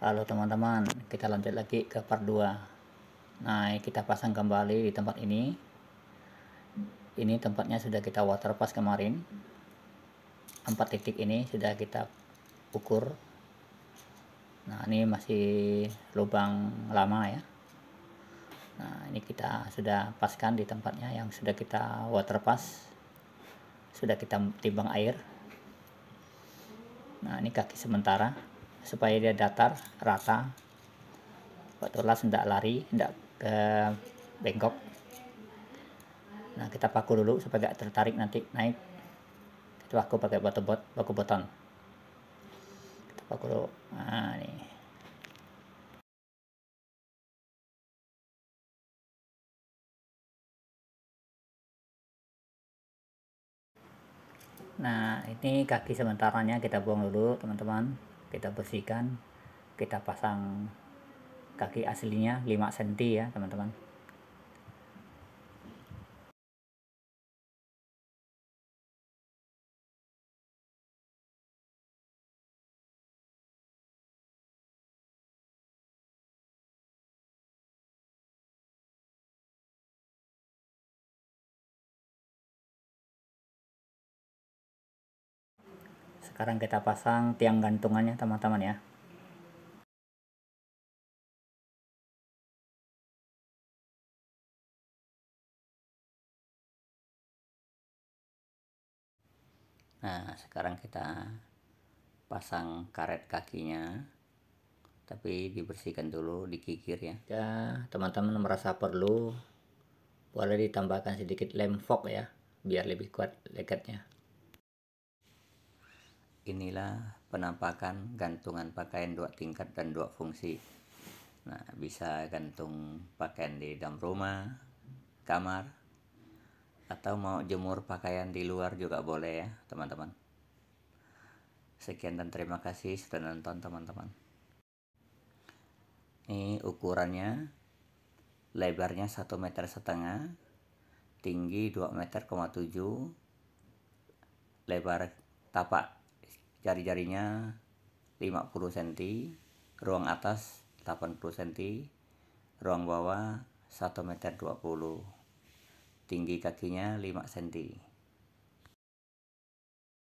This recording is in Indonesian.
Halo teman-teman kita lanjut lagi ke part 2 nah kita pasang kembali di tempat ini ini tempatnya sudah kita water waterpass kemarin 4 titik ini sudah kita ukur nah ini masih lubang lama ya nah ini kita sudah paskan di tempatnya yang sudah kita water waterpass sudah kita timbang air nah ini kaki sementara supaya dia datar rata buat ulas tidak lari tidak ke bengkok nah kita paku dulu supaya tidak tertarik nanti naik kita aku pakai batu bot paku beton kita paku dulu nah nih Nah, ini kaki sementaranya kita buang dulu, teman-teman kita bersihkan kita pasang kaki aslinya 5 cm ya teman-teman sekarang kita pasang tiang gantungannya teman-teman ya Nah, sekarang kita pasang karet kakinya. Tapi dibersihkan dulu, dikikir ya. Ya, teman-teman merasa perlu boleh ditambahkan sedikit lem fog ya, biar lebih kuat lekatnya inilah penampakan gantungan pakaian dua tingkat dan dua fungsi nah bisa gantung pakaian di dalam rumah kamar atau mau jemur pakaian di luar juga boleh ya teman-teman sekian dan terima kasih sudah nonton teman-teman ini ukurannya lebarnya 1 meter setengah tinggi 2 meter 7 lebar tapak jari-jarinya 50 cm, ruang atas 80 cm, ruang bawah 1 meter 20 tinggi kakinya 5 cm